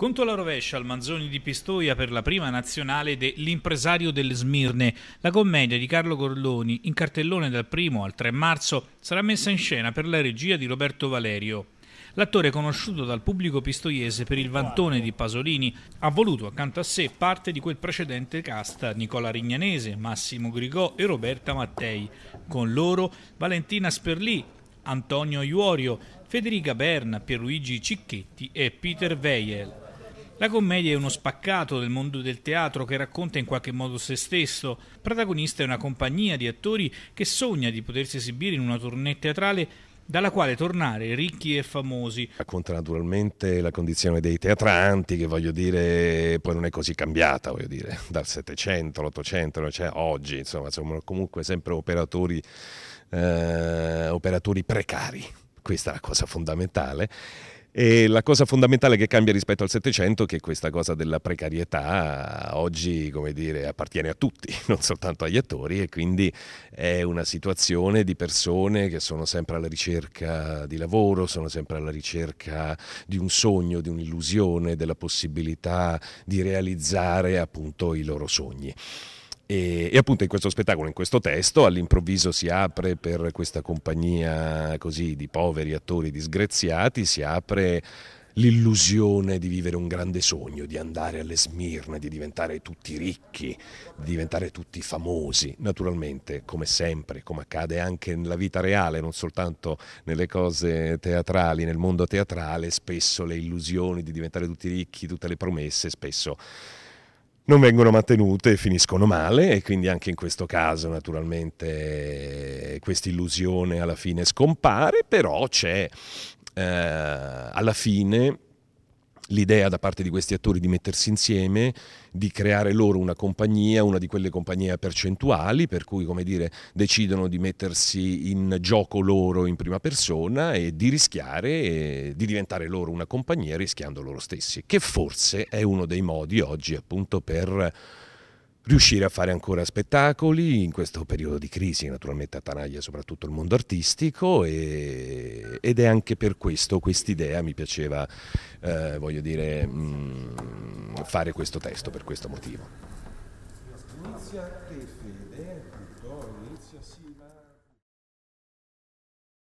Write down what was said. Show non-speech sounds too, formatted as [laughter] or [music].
Conto alla rovescia al Manzoni di Pistoia per la prima nazionale de L'impresario delle Smirne. La commedia di Carlo Gorloni, in cartellone dal 1 al 3 marzo, sarà messa in scena per la regia di Roberto Valerio. L'attore conosciuto dal pubblico pistoiese per il vantone di Pasolini ha voluto accanto a sé parte di quel precedente cast Nicola Rignanese, Massimo Grigò e Roberta Mattei. Con loro Valentina Sperlì, Antonio Iuorio, Federica Berna, Pierluigi Cicchetti e Peter Veyel. La commedia è uno spaccato del mondo del teatro che racconta in qualche modo se stesso. Protagonista è una compagnia di attori che sogna di potersi esibire in una tournée teatrale dalla quale tornare ricchi e famosi. Racconta naturalmente la condizione dei teatranti, che voglio dire, poi non è così cambiata, voglio dire, [laughs] dal 700 all'800, cioè oggi, insomma, sono comunque sempre operatori, eh, operatori precari. Questa è la cosa fondamentale e la cosa fondamentale che cambia rispetto al Settecento è che questa cosa della precarietà oggi, come dire, appartiene a tutti, [laughs] non soltanto agli attori, e quindi è una situazione di persone che sono sempre alla ricerca di lavoro, sono sempre alla ricerca di un sogno, di un'illusione, della possibilità di realizzare appunto i loro sogni. E, e, appunto in questo spettacolo, in questo testo, all'improvviso si apre per questa compagnia così di poveri attori disgraziati, si apre l'illusione di vivere un grande sogno, di andare alle Smirne, di diventare tutti ricchi, di diventare tutti famosi. Naturalmente, come sempre, come accade anche nella vita reale, non soltanto nelle cose teatrali, nel mondo teatrale, spesso le illusioni di diventare tutti ricchi, tutte le promesse, spesso non vengono mantenute e finiscono male e quindi anche in questo caso naturalmente questa illusione alla fine scompare, però c'è eh, alla fine l'idea da parte di questi attori di mettersi insieme, di creare loro una compagnia, una di quelle compagnie a percentuali, per cui come dire, decidono di mettersi in gioco loro in prima persona e di rischiare e di diventare loro una compagnia rischiando loro stessi, che forse è uno dei modi oggi appunto per riuscire a fare ancora spettacoli in questo periodo di crisi, naturalmente attanaglia soprattutto il mondo artistico e, ed è anche per questo quest'idea mi piaceva, eh, voglio dire, mh, mm, fare questo testo per questo motivo. Inizia te fede, inizia sì, ma...